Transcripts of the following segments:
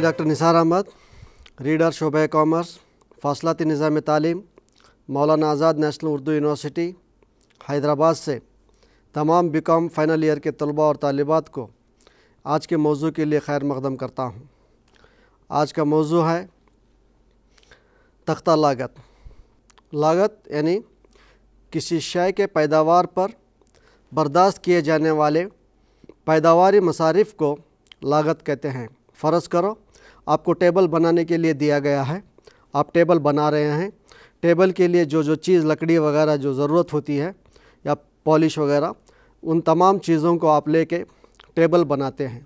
भाई doctor Nisar Ahmed reader शोब commerce फासलाती निज़ाम तालीम मौलाना आज़ाद नेशनल उर्दू यूनिवर्सिटी हैदराबाद से तमाम बी कॉम फ़ाइनल ईयर के तलबा और तालिबात को आज के मौजू के लिए खैर मकदम करता हूँ आज का मौजू है तख्ता लागत लागत यानी किसी शय के पैदावार पर बर्दाश्त किए जाने वाले पैदावारी मसारिफ को लागत कहते हैं फ़र्ज़ करो आपको टेबल बनाने के लिए दिया गया है आप टेबल बना रहे हैं टेबल के लिए जो जो चीज़ लकड़ी वगैरह जो ज़रूरत होती है या पॉलिश वगैरह उन तमाम चीज़ों को आप लेके टेबल बनाते हैं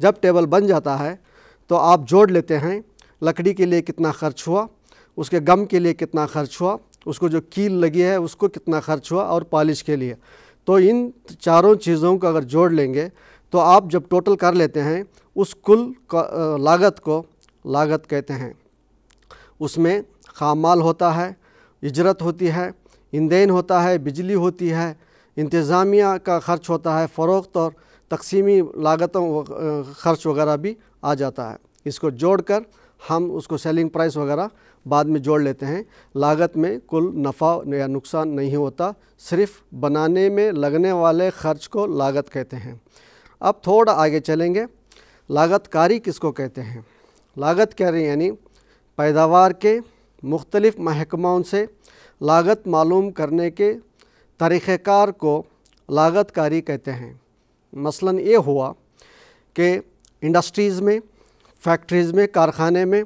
जब टेबल बन जाता है तो आप जोड़ लेते हैं लकड़ी के लिए कितना खर्च हुआ उसके गम के लिए कितना खर्च हुआ उसको जो कील लगी है उसको कितना खर्च हुआ और पॉलिश के लिए तो इन चारों चीज़ों को अगर जोड़ लेंगे तो आप जब टोटल कर लेते हैं उस कुल लागत को लागत कहते हैं उसमें खामाल होता है इजरत होती है इंदेन होता है बिजली होती है इंतज़ामिया का खर्च होता है फ़रोख्त और तकसीमी लागतों खर्च वगैरह भी आ जाता है इसको जोड़कर हम उसको सेलिंग प्राइस वगैरह बाद में जोड़ लेते हैं लागत में कुल नफ़ा या नुकसान नहीं होता सिर्फ बनाने में लगने वाले खर्च को लागत कहते हैं अब थोड़ा आगे चलेंगे लागतकारी किसको कहते हैं लागत कह रही यानी पैदावार के मुख्तलिफ़ महकमाओं से लागत मालूम करने के तरीक़ार को लागतकारी कहते हैं मसलन ये हुआ कि इंडस्ट्रीज़ में फैक्ट्रीज़ में कारखाने में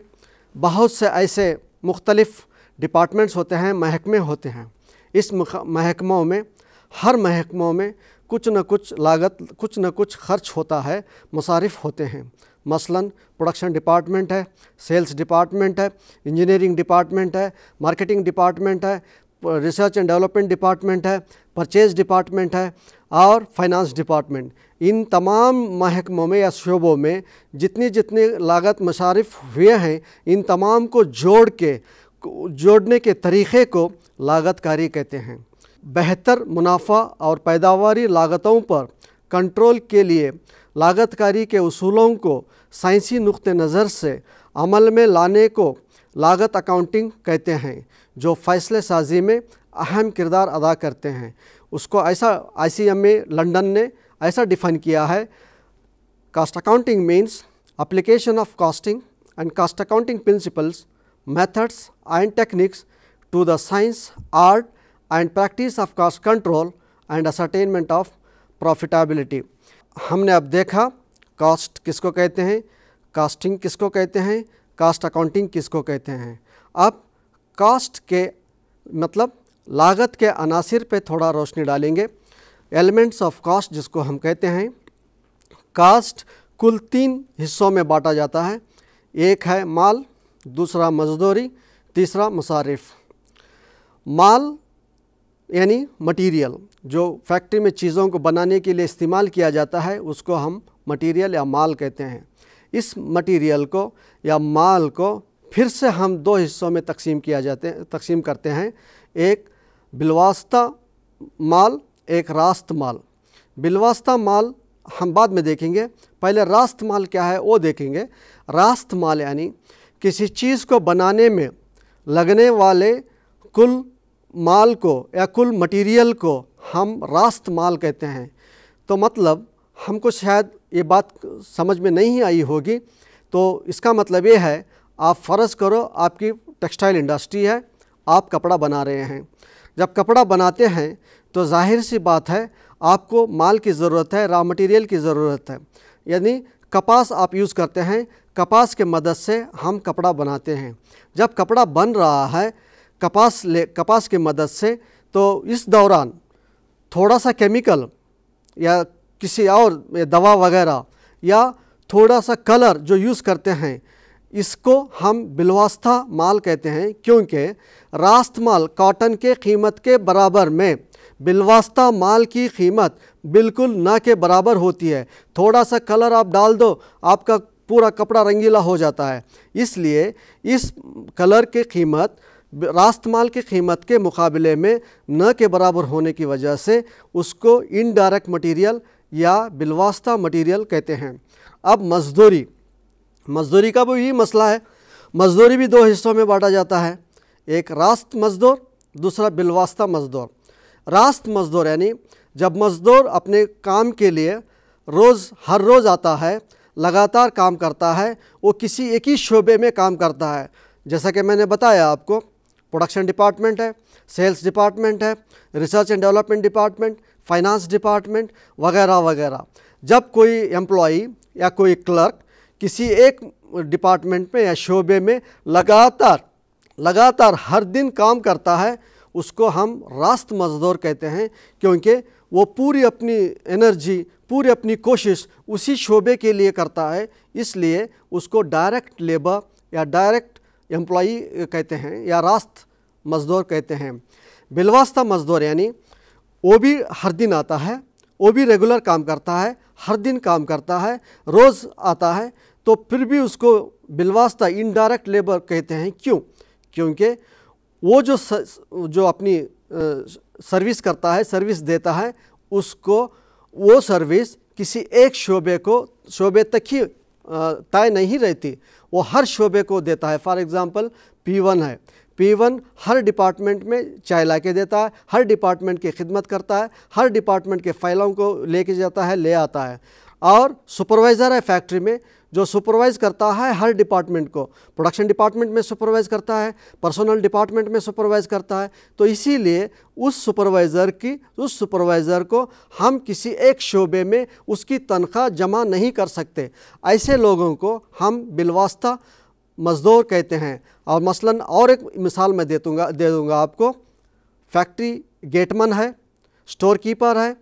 बहुत से ऐसे मुख्तलिफ़ डिपार्टमेंट्स होते हैं महकमे होते हैं इस महकमों में हर महकमों में कुछ ना कुछ लागत कुछ ना कुछ खर्च होता है मुसारिफ होते हैं मसलन प्रोडक्शन डिपार्टमेंट है सेल्स डिपार्टमेंट है इंजीनियरिंग डिपार्टमेंट है मार्केटिंग डिपार्टमेंट है रिसर्च एंड डेवलपमेंट डिपार्टमेंट है परचेज डिपार्टमेंट है और फाइनेंस डिपार्टमेंट इन तमाम महकमों में या शोबों में जितनी जितनी लागत मशारफ हुए हैं इन तमाम को जोड़ के जोड़ने के तरीक़े को लागत कारी कहते हैं बेहतर मुनाफा और पैदावारी लागतों पर कंट्रोल के लिए लागतकारी के असूलों को साइंसी नुक़ नज़र से अमल में लाने को लागत अकाउंटिंग कहते हैं जो फ़ैसले साजी में अहम किरदार अदा करते हैं उसको ऐसा आई सी एम ए लंडन ने ऐसा डिफाइन किया है cost accounting means application of costing and cost accounting principles methods and techniques to the science art and practice of cost control and ascertainment of profitability. हमने अब देखा cost किसको कहते हैं कास्टिंग किसको कहते हैं कास्ट अकाउंटिंग किसको कहते हैं अब कास्ट के मतलब लागत के अनासर पे थोड़ा रोशनी डालेंगे एलिमेंट्स ऑफ कास्ट जिसको हम कहते हैं कास्ट कुल तीन हिस्सों में बांटा जाता है एक है माल दूसरा मजदूरी तीसरा मसारिफ माल यानी मटेरियल जो फैक्ट्री में चीज़ों को बनाने के लिए इस्तेमाल किया जाता है उसको हम मटेरियल या माल कहते हैं इस मटेरियल को या माल को फिर से हम दो हिस्सों में तकसीम किया जाते तकसीम करते हैं एक बिलवास्ता माल एक रास्त माल बिलवास्ता माल हम बाद में देखेंगे पहले रास्त माल क्या है वो देखेंगे रास्त माल यानी किसी चीज़ को बनाने में लगने वाले कुल माल को या कुल मटेरियल को हम रास्त माल कहते हैं तो मतलब हमको शायद ये बात समझ में नहीं आई होगी तो इसका मतलब ये है आप फ़र्ज़ करो आपकी टेक्सटाइल इंडस्ट्री है आप कपड़ा बना रहे हैं जब कपड़ा बनाते हैं तो जाहिर सी बात है आपको माल की ज़रूरत है रॉ मटेरियल की ज़रूरत है यानी कपास आप यूज़ करते हैं कपास के मदद से हम कपड़ा बनाते हैं जब कपड़ा बन रहा है कपास ले कपास की मदद से तो इस दौरान थोड़ा सा केमिकल या किसी और दवा वगैरह या थोड़ा सा कलर जो यूज़ करते हैं इसको हम बिलवास्था माल कहते हैं क्योंकि रास्त माल कॉटन के कीमत के बराबर में बिलवास्ता माल की कीमत बिल्कुल ना के बराबर होती है थोड़ा सा कलर आप डाल दो आपका पूरा कपड़ा रंगीला हो जाता है इसलिए इस कलर की कीमत रास्त माल की कीमत के मुकाबले में न के बराबर होने की वजह से उसको इनडायरेक्ट मटेरियल या बिलवास्ता मटेरियल कहते हैं अब मजदूरी मजदूरी का भी यही मसला है मजदूरी भी दो हिस्सों में बांटा जाता है एक रास्त मजदूर दूसरा बिलवास्ता मजदूर रास्त मजदूर यानी जब मजदूर अपने काम के लिए रोज़ हर रोज़ आता है लगातार काम करता है वो किसी एक ही शोबे में काम करता है जैसा कि मैंने बताया आपको प्रोडक्शन डिपार्टमेंट है सेल्स डिपार्टमेंट है research and development department finance department वगैरह वगैरह जब कोई एम्प्लॉई या कोई क्लर्क किसी एक डिपार्टमेंट में या शोबे में लगातार लगातार हर दिन काम करता है उसको हम रास्त मज़दूर कहते हैं क्योंकि वो पूरी अपनी एनर्जी पूरी अपनी कोशिश उसी शोबे के लिए करता है इसलिए उसको डायरेक्ट लेबर या डायरेक्ट एम्प्लॉई कहते हैं या रास्त मज़दूर कहते हैं बिलवास्ता मज़दूर यानी वो भी हर दिन आता है वो भी रेगुलर काम करता है हर दिन काम करता है रोज़ आता है तो फिर भी उसको बिलवास्ता इनडायरेक्ट लेबर कहते हैं क्यों क्योंकि वो जो स, जो अपनी सर्विस करता है सर्विस देता है उसको वो सर्विस किसी एक शोबे को शोबे तक ही तय नहीं रहती वो हर शोबे को देता है फॉर एग्ज़ाम्पल पी वन है पी वन हर डिपार्टमेंट में चाय ला के देता है हर डिपार्टमेंट की खिदमत करता है हर डिपार्टमेंट के फाइलों को लेके जाता है ले आता है और सुपरवाइज़र है फैक्ट्री में जो सुपरवाइज करता है हर डिपार्टमेंट को प्रोडक्शन डिपार्टमेंट में सुपरवाइज करता है पर्सनल डिपार्टमेंट में सुपरवाइज करता है तो इसीलिए उस सुपरवाइज़र की उस सुपरवाइज़र को हम किसी एक शोबे में उसकी तनख्वाह जमा नहीं कर सकते ऐसे लोगों को हम बिलवास्ता मज़दूर कहते हैं और मसलन और एक मिसाल मैं दे दूँगा दे दूँगा आपको फैक्ट्री गेटमन है स्टोर कीपर है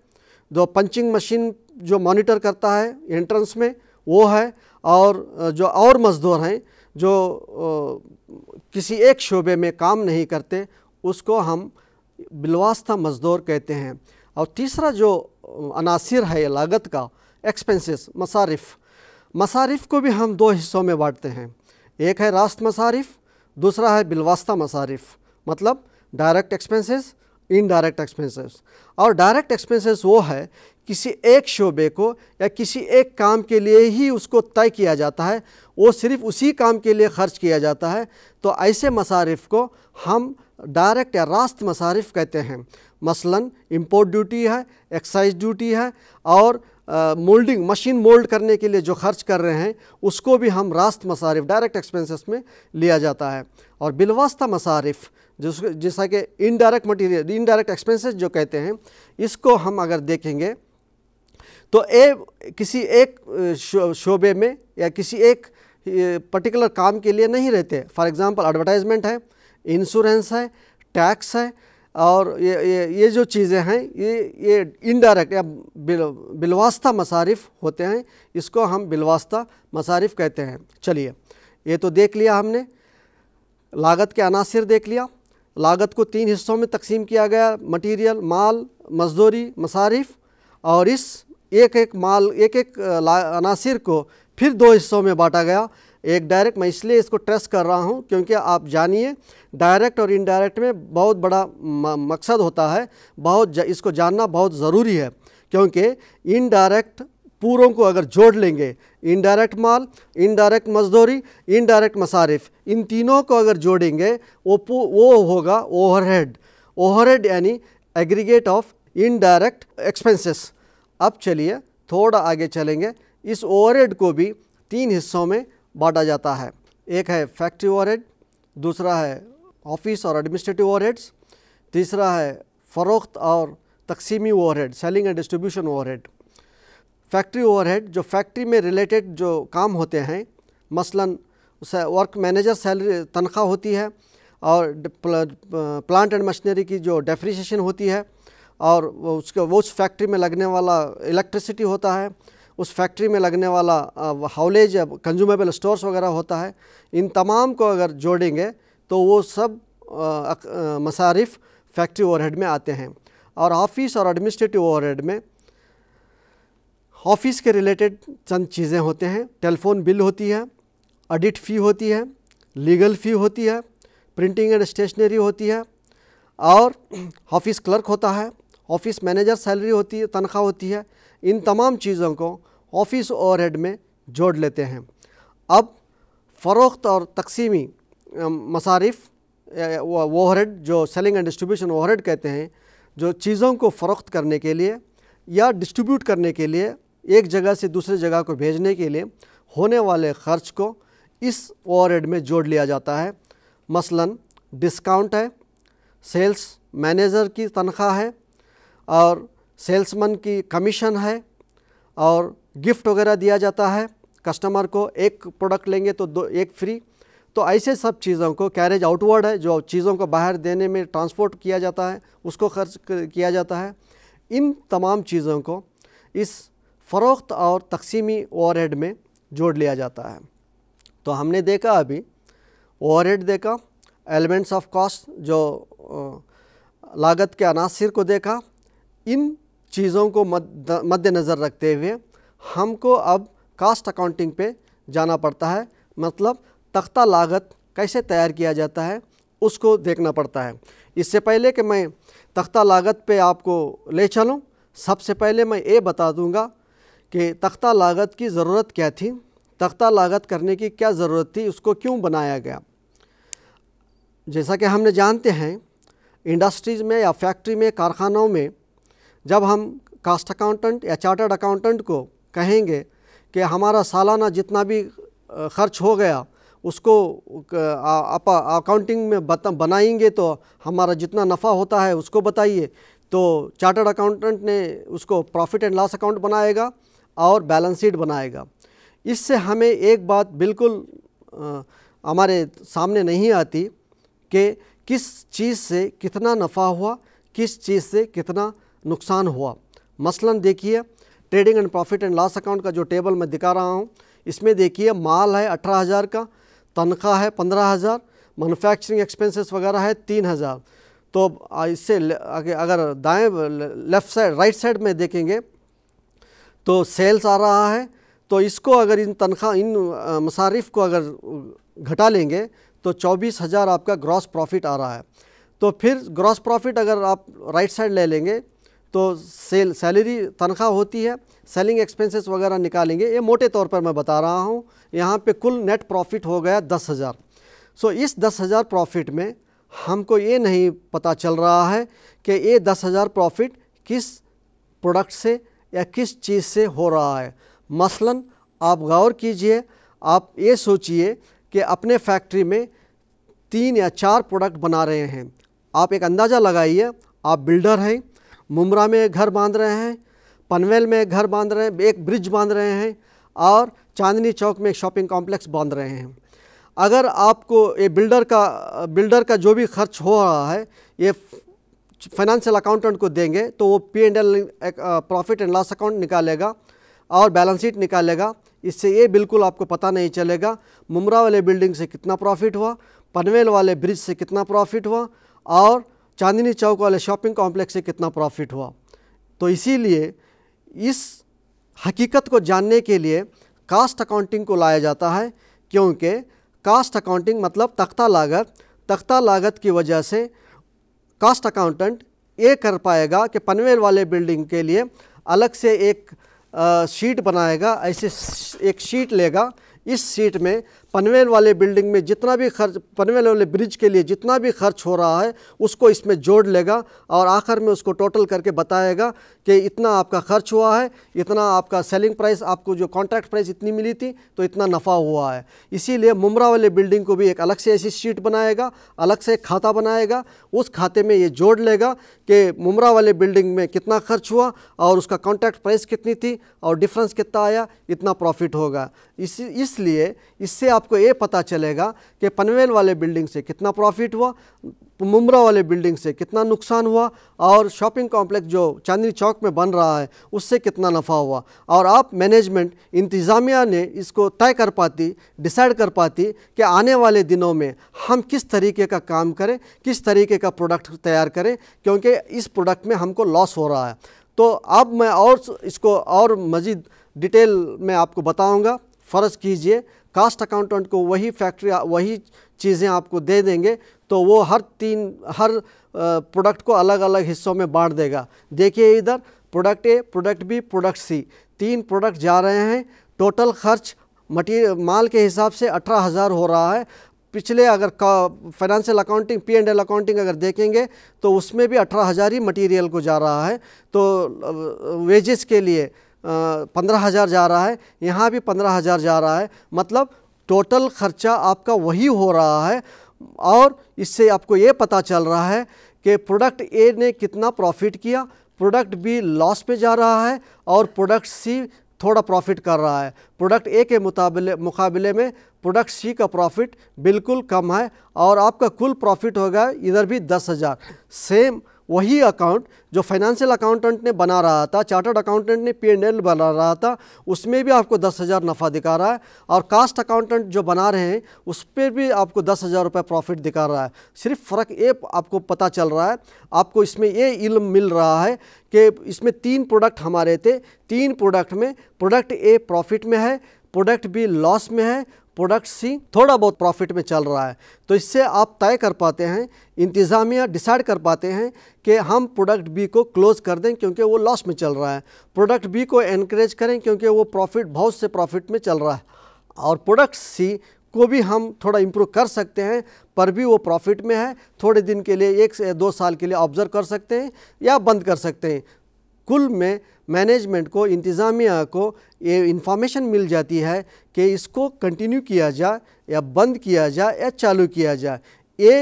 जो पंचिंग मशीन जो मॉनिटर करता है एंट्रेंस में वो है और जो और मज़दूर हैं जो किसी एक शोबे में काम नहीं करते उसको हम बिलवास्ता मज़दूर कहते हैं और तीसरा जो अनासर है लागत का एक्सपेंसेस मसारिफ मसारिफ को भी हम दो हिस्सों में बांटते हैं एक है रास्त मसारिफ दूसरा है बिलवास्ता मसारिफ मतलब डायरेक्ट एक्सपेंसेस इनडायरेक्ट एक्सपेंसेस और डायरेक्ट एक्सपेंसेस वो है किसी एक शोबे को या किसी एक काम के लिए ही उसको तय किया जाता है वो सिर्फ उसी काम के लिए खर्च किया जाता है तो ऐसे मसारिफ को हम डायरेक्ट या रास्त मसारिफ कहते हैं मसलन इंपोर्ट ड्यूटी है एक्साइज ड्यूटी है और मोल्डिंग मशीन मोल्ड करने के लिए जो खर्च कर रहे हैं उसको भी हम रास्त मसारिफ डायरेक्ट एक्सपेंसेस में लिया जाता है और बिलवास्ता मसारिफ़ जिस जैसा कि इनडायरेक्ट मटेरियल इनडायरेक्ट एक्सपेंसेस जो कहते हैं इसको हम अगर देखेंगे तो ए किसी एक शो, शोबे में या किसी एक पर्टिकुलर काम के लिए नहीं रहते फॉर एग्ज़ाम्पल एडवर्टाइजमेंट है इंश्योरेंस है टैक्स है और ये ये, ये जो चीज़ें हैं ये ये इनडायरेक्ट या बिल, बिलवास्ता मसारिफ होते हैं इसको हम बिलवास्ता मसारिफ कहते हैं चलिए ये तो देख लिया हमने लागत के अनासर देख लिया लागत को तीन हिस्सों में तकसीम किया गया मटेरियल माल मजदूरी मसारिफ और इस एक एक माल एक एक अनासर को फिर दो हिस्सों में बांटा गया एक डायरेक्ट मैं इसलिए इसको ट्रेस कर रहा हूँ क्योंकि आप जानिए डायरेक्ट और इनडायरेक्ट में बहुत बड़ा मकसद होता है बहुत इसको जानना बहुत ज़रूरी है क्योंकि इनडायरेक्ट पूरों को अगर जोड़ लेंगे इनडायरेक्ट माल इनडायरेक्ट मजदूरी इनडायरेक्ट मसारिफ इन तीनों को अगर जोड़ेंगे वो वो होगा ओवरहेड ओवरहेड यानी एग्रीगेट ऑफ इनडायरेक्ट एक्सपेंसेस अब चलिए थोड़ा आगे चलेंगे इस ओवरहेड को भी तीन हिस्सों में बांटा जाता है एक है फैक्ट्री ओवरहेड दूसरा है ऑफिस और एडमिनिस्ट्रेटिव ओवरहेड्स तीसरा है फ़रोख्त और तकसीमी overhead selling and distribution overhead factory overhead जो फैक्ट्री में रिलेटेड जो काम होते हैं मसलन वर्क मैनेजर सैलरी तनख्वाह होती है और प्लांट एंड मशीनरी की जो डेफ्रिशिएशन होती है और उसके वो उस फैक्ट्री में लगने वाला इलेक्ट्रिसिटी होता है उस फैक्ट्री में लगने वाला हाउलेज कंज्यूमेबल स्टोर्स वगैरह होता है इन तमाम को अगर जोड़ेंगे तो वो सब मसारिफ फैक्ट्री ओवरहेड में आते हैं और ऑफिस और एडमिनिस्ट्रेटिव ओवरहेड में ऑफिस के रिलेटेड चंद चीज़ें होते हैं टेलीफोन बिल होती है ऑडिट फ़ी होती है लीगल फ़ी होती है प्रिंटिंग एंड स्टेशनरी होती है और ऑफिस क्लर्क होता है ऑफिस मैनेजर सैलरी होती है तनख्वाह होती है इन तमाम चीज़ों को ऑफिस ओवर में जोड़ लेते हैं अब फ़रोख्त और तकसीमी मसारिफ ओवरहेड जो सेलिंग एंड डिस्ट्रीब्यूशन ओवरहेड कहते हैं जो चीज़ों को फ़रोख्त करने के लिए या डिस्ट्रीब्यूट करने के लिए एक जगह से दूसरे जगह को भेजने के लिए होने वाले खर्च को इस ओवर में जोड़ लिया जाता है मसलन डिस्काउंट है सेल्स मैनेजर की तनख्वाह है और सेल्समैन की कमीशन है और गिफ्ट वगैरह दिया जाता है कस्टमर को एक प्रोडक्ट लेंगे तो दो एक फ्री तो ऐसे सब चीज़ों को कैरेज आउटवर्ड है जो चीज़ों को बाहर देने में ट्रांसपोर्ट किया जाता है उसको खर्च किया जाता है इन तमाम चीज़ों को इस फ़रोख्त और तकसीमी ओवरहेड में जोड़ लिया जाता है तो हमने देखा अभी ओवरहेड देखा एलिमेंट्स ऑफ कॉस्ट जो लागत के अनासर को देखा इन चीज़ों को मद्देनज़र रखते हुए हमको अब कास्ट अकाउंटिंग पे जाना पड़ता है मतलब तख्ता लागत कैसे तैयार किया जाता है उसको देखना पड़ता है इससे पहले कि मैं तख्ता लागत पे आपको ले चलूँ सबसे पहले मैं ये बता दूंगा कि तख्ता लागत की ज़रूरत क्या थी तख्ता लागत करने की क्या ज़रूरत थी उसको क्यों बनाया गया जैसा कि हमने जानते हैं इंडस्ट्रीज़ में या फैक्ट्री में कारखानों में जब हम कास्ट अकाउंटेंट या चार्टर्ड अकाउंटेंट को कहेंगे कि हमारा सालाना जितना भी खर्च हो गया उसको आप अकाउंटिंग में बनाएंगे तो हमारा जितना नफ़ा होता है उसको बताइए तो चार्टर्ड अकाउंटेंट ने उसको प्रॉफिट एंड लॉस अकाउंट बनाएगा और बैलेंस शीट बनाएगा इससे हमें एक बात बिल्कुल हमारे सामने नहीं आती कि किस चीज़ से कितना नफ़ा हुआ किस चीज़ से कितना नुकसान हुआ मसलन देखिए trading and profit and loss account का जो टेबल मैं दिखा रहा हूँ इसमें देखिए माल है अठारह हज़ार का तनख्वाह है पंद्रह हज़ार मैनुफैक्चरिंग एक्सपेंसेस वगैरह है तीन हज़ार तो इससे अगर दाएं लेफ़्ट साइड राइट साइड में देखेंगे तो सेल्स आ रहा है तो इसको अगर इन तनख्वाह इन मसारिफ को अगर घटा लेंगे तो चौबीस हज़ार आपका ग्रॉस प्रॉफिट आ रहा है तो फिर ग्रॉस प्रॉफिट अगर आप राइट साइड ले लेंगे तो सेल सैलरी तनख्वाह होती है सेलिंग एक्सपेंसेस वगैरह निकालेंगे ये मोटे तौर पर मैं बता रहा हूँ यहाँ पे कुल नेट प्रॉफिट हो गया दस हज़ार सो इस दस हज़ार प्रॉफिट में हमको ये नहीं पता चल रहा है कि ये दस हज़ार प्रॉफिट किस प्रोडक्ट से या किस चीज़ से हो रहा है मसलन आप गौर कीजिए आप ये सोचिए कि अपने फैक्ट्री में तीन या चार प्रोडक्ट बना रहे हैं आप एक अंदाज़ा लगाइए आप बिल्डर हैं मुमरा में घर बांध रहे हैं पनवेल में घर बांध रहे हैं एक ब्रिज बांध रहे हैं और चांदनी चौक में एक शॉपिंग कॉम्प्लेक्स बांध रहे हैं अगर आपको ये बिल्डर का बिल्डर का जो भी खर्च हो रहा है ये फाइनेंशियल अकाउंटेंट को देंगे तो वो P and L profit and loss account निकालेगा और बैलेंस शीट निकालेगा इससे ये बिल्कुल आपको पता नहीं चलेगा मुमरा वाले बिल्डिंग से कितना प्रॉफिट हुआ पनवेल वाले ब्रिज से कितना प्रॉफिट हुआ और चांदनी चौक वाले शॉपिंग कॉम्प्लेक्स से कितना प्रॉफिट हुआ तो इसीलिए इस हकीकत को जानने के लिए कास्ट अकाउंटिंग को लाया जाता है क्योंकि कास्ट अकाउंटिंग मतलब तख्ता लागत तख्ता लागत की वजह से कास्ट अकाउंटेंट ये कर पाएगा कि पनवेल वाले बिल्डिंग के लिए अलग से एक शीट बनाएगा ऐसे एक शीट लेगा इस शीट में पनवेल वाले बिल्डिंग में जितना भी खर्च पनवेल वाले ब्रिज के लिए जितना भी खर्च हो रहा है उसको इसमें जोड़ लेगा और आखिर में उसको टोटल करके बताएगा कि इतना आपका खर्च हुआ है इतना आपका सेलिंग प्राइस आपको जो कॉन्ट्रैक्ट प्राइस इतनी मिली थी तो इतना नफ़ा हुआ है इसीलिए मुमरा वाले बिल्डिंग को भी एक अलग से ऐसी शीट बनाएगा अलग से खाता बनाएगा उस खाते में ये जोड़ लेगा कि मुमरा वाले बिल्डिंग में कितना खर्च हुआ और उसका कॉन्ट्रैक्ट प्राइस कितनी थी और डिफरेंस कितना आया इतना प्रॉफिट होगा इसी इसलिए इससे आप आपको ये पता चलेगा कि पनवेल वाले बिल्डिंग से कितना प्रॉफिट हुआ मुमरा वाले बिल्डिंग से कितना नुकसान हुआ और शॉपिंग कॉम्प्लेक्स जो चांदनी चौक में बन रहा है उससे कितना नफ़ा हुआ और आप मैनेजमेंट इंतज़ामिया ने इसको तय कर पाती डिसाइड कर पाती कि आने वाले दिनों में हम किस तरीके का काम करें किस तरीके का प्रोडक्ट तैयार करें क्योंकि इस प्रोडक्ट में हमको लॉस हो रहा है तो अब मैं और इसको और मज़ीद डिटेल में आपको बताऊँगा फ़र्ज़ कीजिए कास्ट अकाउंटेंट को वही फैक्ट्री वही चीज़ें आपको दे देंगे तो वो हर तीन हर प्रोडक्ट को अलग अलग हिस्सों में बांट देगा देखिए इधर product A product B product C तीन प्रोडक्ट जा रहे हैं टोटल खर्च मटीरियल माल के हिसाब से अठारह हज़ार हो रहा है पिछले अगर financial accounting P and L accounting अगर देखेंगे तो उसमें भी अठारह हज़ार ही मटेरियल को जा रहा है तो वेजेस के लिए पंद्रह हज़ार जा रहा है यहाँ भी पंद्रह हज़ार जा रहा है मतलब टोटल खर्चा आपका वही हो रहा है और इससे आपको ये पता चल रहा है कि प्रोडक्ट ए ने कितना प्रॉफिट किया प्रोडक्ट बी लॉस में जा रहा है और प्रोडक्ट सी थोड़ा प्रॉफिट कर रहा है प्रोडक्ट ए के मुताबले मुकाबले में प्रोडक्ट सी का प्रॉफिट बिल्कुल कम है और आपका कुल प्रॉफिट होगा इधर भी दस हज़ार सेम वही अकाउंट जो फाइनेंशियल अकाउंटेंट ने बना रहा था चार्टर्ड अकाउंटेंट ने पी एंड एल बना रहा था उसमें भी आपको दस हज़ार नफ़ा दिखा रहा है और कास्ट अकाउंटेंट जो बना रहे हैं उस पर भी आपको दस हज़ार रुपये प्रॉफिट दिखा रहा है सिर्फ फ़र्क ये आपको पता चल रहा है आपको इसमें ये इल्म मिल रहा है कि इसमें तीन प्रोडक्ट हमारे थे तीन प्रोडक्ट में प्रोडक्ट ए प्रॉफिट में है प्रोडक्ट बी लॉस में है प्रोडक्ट्स ही थोड़ा बहुत प्रॉफिट में चल रहा है तो इससे आप तय कर पाते हैं इंतज़ामिया डिसाइड कर पाते हैं कि हम प्रोडक्ट बी को क्लोज़ कर दें क्योंकि वो लॉस में चल रहा है प्रोडक्ट बी को इनक्रेज करें क्योंकि वो प्रॉफिट बहुत से प्रॉफिट में चल रहा है और प्रोडक्ट सी को भी हम थोड़ा इम्प्रूव कर सकते हैं पर भी वो प्रॉफिट में है थोड़े दिन के लिए एक से दो साल के लिए ऑब्ज़र्व कर सकते हैं या बंद कर सकते हैं कुल में मैनेजमेंट को इंतज़ामिया को ये इंफॉर्मेशन मिल जाती है कि इसको कंटिन्यू किया जाए या बंद किया जाए या चालू किया जाए ये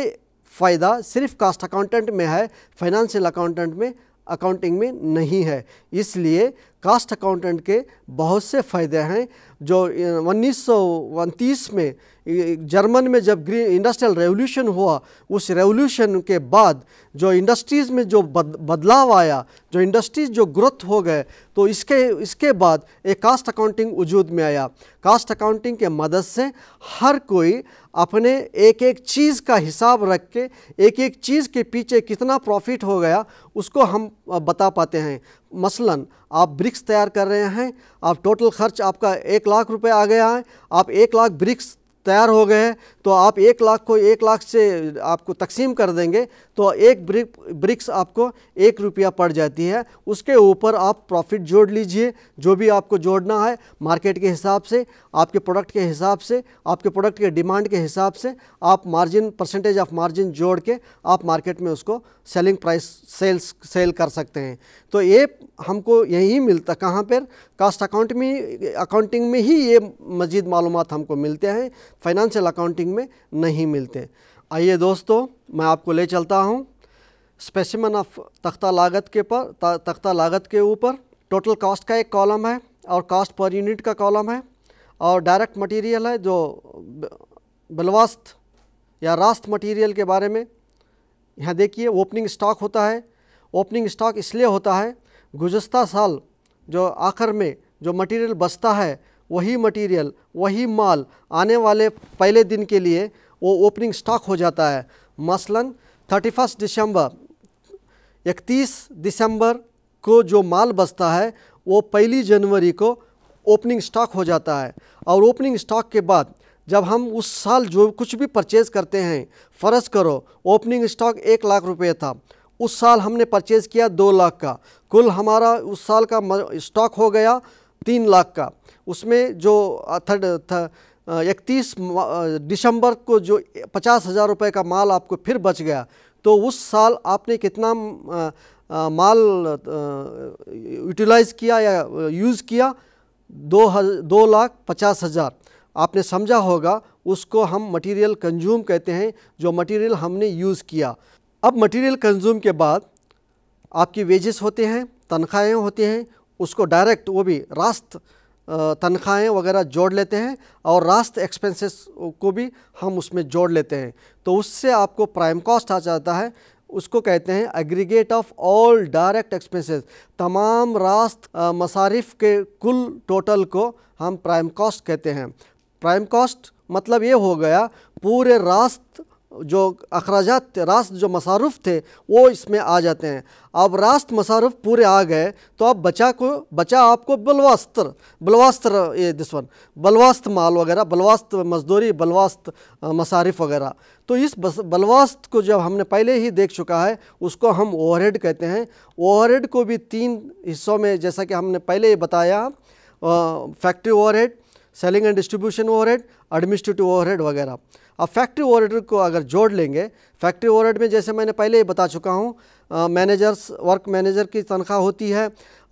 फ़ायदा सिर्फ कास्ट अकाउंटेंट में है फाइनेंशियल अकाउंटेंट में अकाउंटिंग में नहीं है इसलिए कास्ट अकाउंटेंट के बहुत से फ़ायदे हैं जो उन्नीस में जर्मन में जब ग्रीन इंडस्ट्रियल रेवोल्यूशन हुआ उस रेवोल्यूशन के बाद जो इंडस्ट्रीज़ में जो बद, बदलाव आया जो इंडस्ट्रीज़ जो ग्रोथ हो गए तो इसके इसके बाद एक कास्ट अकाउंटिंग वजूद में आया कास्ट अकाउंटिंग के मदद से हर कोई अपने एक एक चीज़ का हिसाब रख के एक एक चीज़ के पीछे कितना प्रॉफिट हो गया उसको हम बता पाते हैं मसलन आप ब्रिक्स तैयार कर रहे हैं आप टोटल खर्च आपका एक लाख रुपए आ गया है आप एक लाख ब्रिक्स तैयार हो गए हैं तो आप एक लाख को एक लाख से आपको तकसीम कर देंगे तो एक ब्रिक ब्रिक्स आपको एक रुपया पड़ जाती है उसके ऊपर आप प्रॉफिट जोड़ लीजिए जो भी आपको जोड़ना है मार्केट के हिसाब से आपके प्रोडक्ट के हिसाब से आपके प्रोडक्ट के डिमांड के हिसाब से आप मार्जिन परसेंटेज ऑफ मार्जिन जोड़ के आप मार्केट में उसको सेलिंग प्राइस सेल्स सेल कर सकते हैं तो ये हमको यहीं मिलता कहाँ पर कास्ट अकाउंट में अकाउंटिंग में ही ये मजीद मालूम हमको मिलते हैं फाइनेंशियल अकाउंटिंग में नहीं मिलते आइए दोस्तों मैं आपको ले चलता हूँ स्पेसिमन ऑफ तख्ता लागत के पर तख्ता लागत के ऊपर टोटल कॉस्ट का एक कॉलम है और कॉस्ट पर यूनिट का कॉलम है और डायरेक्ट मटेरियल है जो बलवास्त या रास्त मटेरियल के बारे में यहाँ देखिए ओपनिंग स्टॉक होता है ओपनिंग स्टॉक इसलिए होता है गुजस्ता साल जो आखिर में जो मटेरियल बचता है वही मटेरियल वही माल आने वाले पहले दिन के लिए वो ओपनिंग स्टॉक हो जाता है मसलन 31 दिसंबर 31 दिसंबर को जो माल बचता है वो पहली जनवरी को ओपनिंग स्टॉक हो जाता है और ओपनिंग स्टॉक के बाद जब हम उस साल जो कुछ भी परचेज़ करते हैं फ़र्ज़ करो ओपनिंग स्टॉक एक लाख रुपये था उस साल हमने परचेज़ किया दो लाख का कुल हमारा उस साल का स्टॉक हो गया तीन लाख का उसमें जो थर्ड इकतीस दिसंबर को जो पचास हज़ार रुपये का माल आपको फिर बच गया तो उस साल आपने कितना माल यूटिलाइज़ किया या यूज़ किया दो हज, दो लाख पचास हज़ार आपने समझा होगा उसको हम मटेरियल कंज्यूम कहते हैं जो मटेरियल हमने यूज़ किया अब मटेरियल कंज्यूम के बाद आपकी वेजेस होते हैं तनख्वाहें होती हैं उसको डायरेक्ट वो भी रास्त तनख्वाहें वगैरह जोड़ लेते हैं और रास्त एक्सपेंसेस को भी हम उसमें जोड़ लेते हैं तो उससे आपको प्राइम कॉस्ट आ जाता है उसको कहते हैं aggregate of all direct expenses तमाम रास्त मसारिफ के कुल टोटल को हम प्राइम कॉस्ट कहते हैं प्राइम कॉस्ट मतलब ये हो गया पूरे रास्त जो अखराज थे रास्त जो मसारफ थे वो इसमें आ जाते हैं अब रास्त मसारुफ पूरे आ गए तो आप बचा को बचा आपको बलवास्त्र बलवास्त्र ये दिस बलवास्त माल वगैरह बलवास्त मजदूरी बलवास्त मसारिफ वगैरह तो इस बलवास्त को जब हमने पहले ही देख चुका है उसको हम ओवरहेड कहते हैं ओवरहेड को भी तीन हिस्सों में जैसा कि हमने पहले ही बताया factory overhead selling and distribution overhead administrative overhead वगैरह अब फैक्ट्री ओवरहेड को अगर जोड़ लेंगे फैक्ट्री ओवरहेड में जैसे मैंने पहले ही बता चुका हूँ मैनेजर्स वर्क मैनेजर की तनख्वाह होती है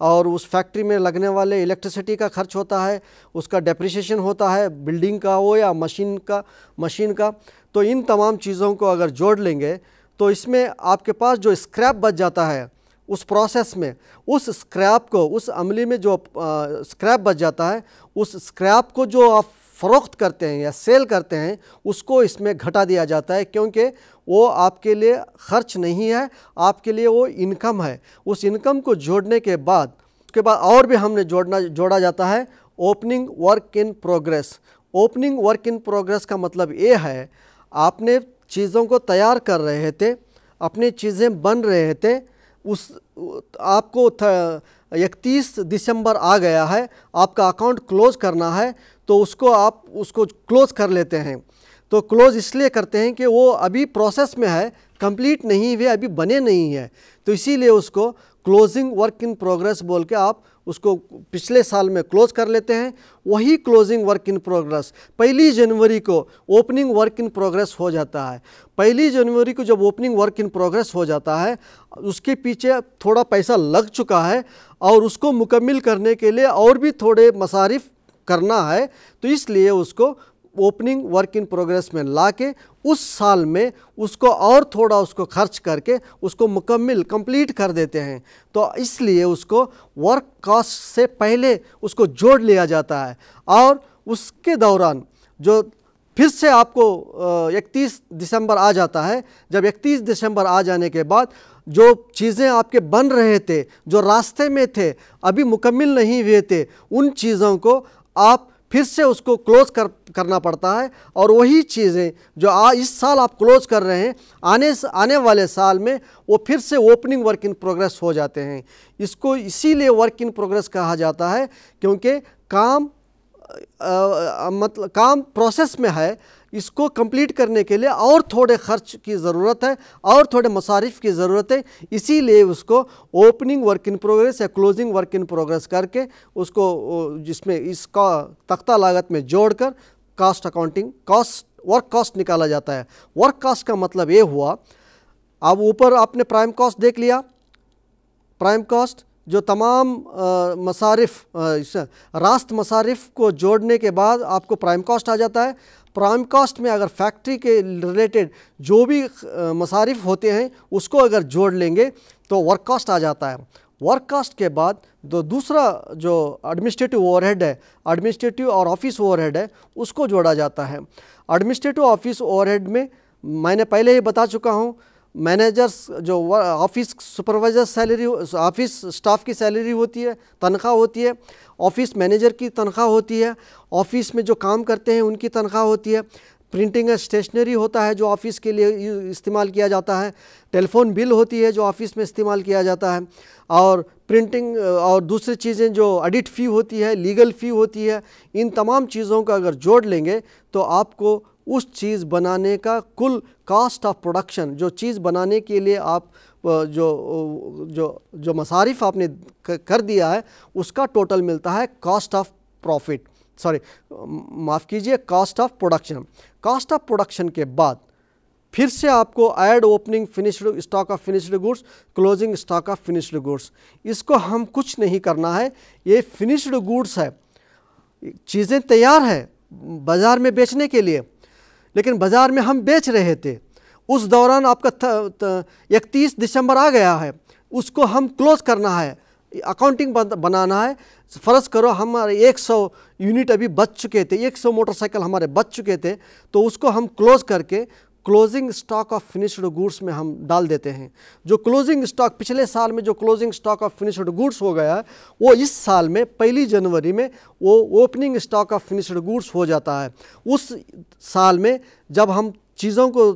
और उस फैक्ट्री में लगने वाले इलेक्ट्रिसिटी का खर्च होता है उसका डेप्रिसिएशन होता है बिल्डिंग का हो या मशीन का मशीन का तो इन तमाम चीज़ों को अगर जोड़ लेंगे तो इसमें आपके पास जो स्क्रैप बच जाता है उस प्रोसेस में उस स्क्रैप को उस अमली में जो स्क्रैप बच जाता है उस स्क्रैप को जो आप फ़रोख्त करते हैं या सेल करते हैं उसको इसमें घटा दिया जाता है क्योंकि वो आपके लिए ख़र्च नहीं है आपके लिए वो इनकम है उस इनकम को जोड़ने के बाद उसके बाद और भी हमने जोड़ना जोड़ा जाता है opening work in progress opening work in progress का मतलब ये है आपने चीज़ों को तैयार कर रहे थे अपनी चीज़ें बन रहे थे उस आपको इकतीस दिसंबर आ गया है आपका अकाउंट क्लोज करना है तो उसको आप उसको क्लोज कर लेते हैं तो क्लोज इसलिए करते हैं कि वो अभी प्रोसेस में है कंप्लीट नहीं हुए अभी बने नहीं है तो इसीलिए उसको क्लोजिंग वर्क इन प्रोग्रेस बोल के आप उसको पिछले साल में क्लोज कर लेते हैं वही क्लोजिंग वर्क इन प्रोग्रेस पहली जनवरी को ओपनिंग वर्क इन प्रोग्रेस हो जाता है पहली जनवरी को जब ओपनिंग वर्क इन प्रोग्रेस हो जाता है उसके पीछे थोड़ा पैसा लग चुका है और उसको मुकम्मल करने के लिए और भी थोड़े मसारिफ करना है तो इसलिए उसको ओपनिंग वर्क इन प्रोग्रेस में ला के उस साल में उसको और थोड़ा उसको खर्च करके उसको मुकम्मल कंप्लीट कर देते हैं तो इसलिए उसको वर्क कॉस्ट से पहले उसको जोड़ लिया जाता है और उसके दौरान जो फिर से आपको इकतीस दिसंबर आ जाता है जब इकतीस दिसंबर आ जाने के बाद जो चीज़ें आपके बन रहे थे जो रास्ते में थे अभी मुकम्मल नहीं हुए थे उन चीज़ों को आप फिर से उसको क्लोज कर करना पड़ता है और वही चीज़ें जो आ, इस साल आप क्लोज कर रहे हैं आने आने वाले साल में वो फिर से ओपनिंग वर्क इन प्रोग्रेस हो जाते हैं इसको इसीलिए वर्क इन प्रोग्रेस कहा जाता है क्योंकि काम मतलब काम प्रोसेस में है इसको कंप्लीट करने के लिए और थोड़े खर्च की ज़रूरत है और थोड़े मसारिफ की ज़रूरत है इसीलिए उसको ओपनिंग वर्क इन प्रोग्रेस या क्लोजिंग वर्क इन प्रोग्रेस करके उसको जिसमें इसका तख्ता लागत में जोड़कर cost accounting cost work cost निकाला जाता है वर्क कास्ट का मतलब ये हुआ अब ऊपर आपने प्राइम कॉस्ट देख लिया प्राइम कॉस्ट जो तमाम आ, मसारिफ आ, रास्त मसारिफ को जोड़ने के बाद आपको प्राइम कॉस्ट आ जाता है प्राइम कास्ट में अगर फैक्ट्री के रिलेटेड जो भी मसारिफ होते हैं उसको अगर जोड़ लेंगे तो वर्क कास्ट आ जाता है वर्क कास्ट के बाद जो तो दूसरा जो एडमिनिस्ट्रेटिव ओवरहेड है एडमिनिस्ट्रेटिव और ऑफिस ओवरहेड है उसको जोड़ा जाता है एडमिनिस्ट्रेटिव ऑफिस ओवरहेड में मैंने पहले ही बता चुका हूँ मैनेजर्स जो office supervisor salary office staff की सैलरी होती है तनख्वाह होती है ऑफिस मैनेजर की तनख्वाह होती है ऑफिस में जो काम करते हैं उनकी तनख्वाह होती है प्रिंटिंग स्टेशनरी होता है जो ऑफिस के लिए इस्तेमाल किया जाता है टेलीफोन बिल होती है जो ऑफिस में इस्तेमाल किया जाता है और प्रिंटिंग और दूसरी चीज़ें जो ऑडिट फ़ी होती है लीगल फ़ी होती है इन तमाम चीज़ों का अगर जोड़ लेंगे तो आपको उस चीज़ बनाने का कुल कास्ट ऑफ प्रोडक्शन जो चीज़ बनाने के लिए आप जो जो जो मसारिफ आपने कर दिया है उसका टोटल मिलता है कास्ट ऑफ प्रॉफिट सॉरी माफ़ कीजिए cost of production cost of production के बाद फिर से आपको add opening finished stock of finished goods closing stock of finished goods इसको हम कुछ नहीं करना है ये फिनिश्ड गुड्स है चीज़ें तैयार है बाज़ार में बेचने के लिए लेकिन बाज़ार में हम बेच रहे थे उस दौरान आपका इकतीस दिसंबर आ गया है उसको हम क्लोज करना है अकाउंटिंग बनाना है फ़र्ज़ करो हमारे 100 यूनिट अभी बच चुके थे 100 मोटरसाइकिल हमारे बच चुके थे तो उसको हम क्लोज़ करके closing stock of finished goods में हम डाल देते हैं जो क्लोजिंग स्टॉक पिछले साल में जो closing stock of finished goods हो गया वो इस साल में पहली जनवरी में वो opening stock of finished goods हो जाता है उस साल में जब हम चीज़ों को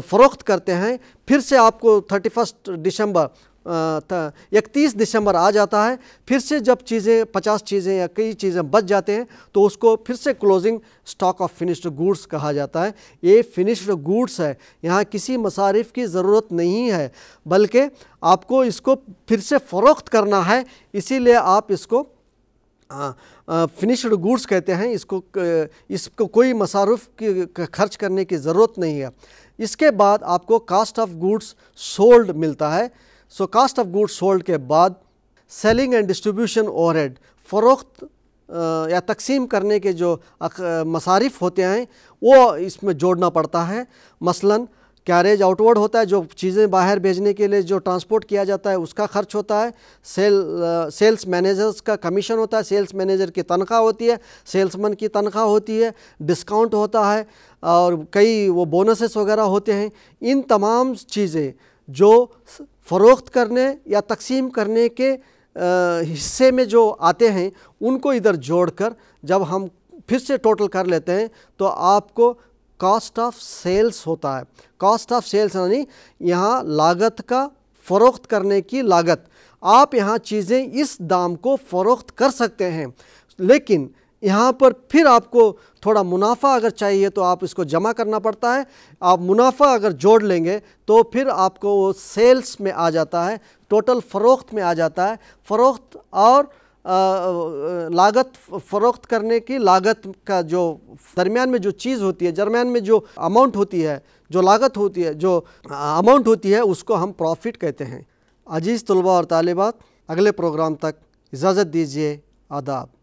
फ़रोख्त करते हैं फिर से आपको थर्टी फर्स्ट दिसंबर इकतीस दिसंबर आ जाता है फिर से जब चीज़ें पचास चीज़ें या कई चीज़ें बच जाते हैं तो उसको फिर से closing stock of finished goods कहा जाता है ये फिनिश्ड गुड्स है यहाँ किसी मसारिफ की ज़रूरत नहीं है बल्कि आपको इसको फिर से फ़रोख्त करना है इसीलिए आप इसको फिनिश्ड गुड्स कहते हैं इसको इसको कोई मसारुफ की खर्च करने की ज़रूरत नहीं है इसके बाद आपको कास्ट ऑफ गुड्स सोल्ड मिलता है so cost of goods sold के बाद सेलिंग एंड डिस्ट्रीब्यूशन हेड फ़रोख्त या तकसीम करने के जो मसारिफ होते हैं वो इसमें जोड़ना पड़ता है मसलन कैरेज आउटवर्ड होता है जो चीज़ें बाहर भेजने के लिए जो ट्रांसपोर्ट किया जाता है उसका खर्च होता है सेल सेल्स मैनेजर्स का कमीशन होता है सेल्स मैनेजर की तनख्वाह होती है सेल्समैन की तनख्वाह होती है डिस्काउंट होता है और कई वो बोनसेस वगैरह होते हैं इन तमाम चीज़ें जो फ़रोख्त करने या तकसीम करने के हिस्से में जो आते हैं उनको इधर जोड़कर जब हम फिर से टोटल कर लेते हैं तो आपको कॉस्ट ऑफ सेल्स होता है कॉस्ट ऑफ सेल्स यानी यहाँ लागत का फ़रोख्त करने की लागत आप यहाँ चीज़ें इस दाम को फ़रोख्त कर सकते हैं लेकिन यहाँ पर फिर आपको थोड़ा मुनाफा अगर चाहिए तो आप इसको जमा करना पड़ता है आप मुनाफा अगर जोड़ लेंगे तो फिर आपको वो सेल्स में आ जाता है टोटल फ़रोख्त में आ जाता है फ़रोख्त और आ, लागत फ़रोख्त करने की लागत का जो दरमियान में जो चीज़ होती है दरमियान में जो अमाउंट होती है जो लागत होती है जो अमाउंट होती है उसको हम प्रॉफिट कहते हैं अजीज़ तलबा और तालिबात अगले प्रोग्राम तक इजाज़त दीजिए आदाब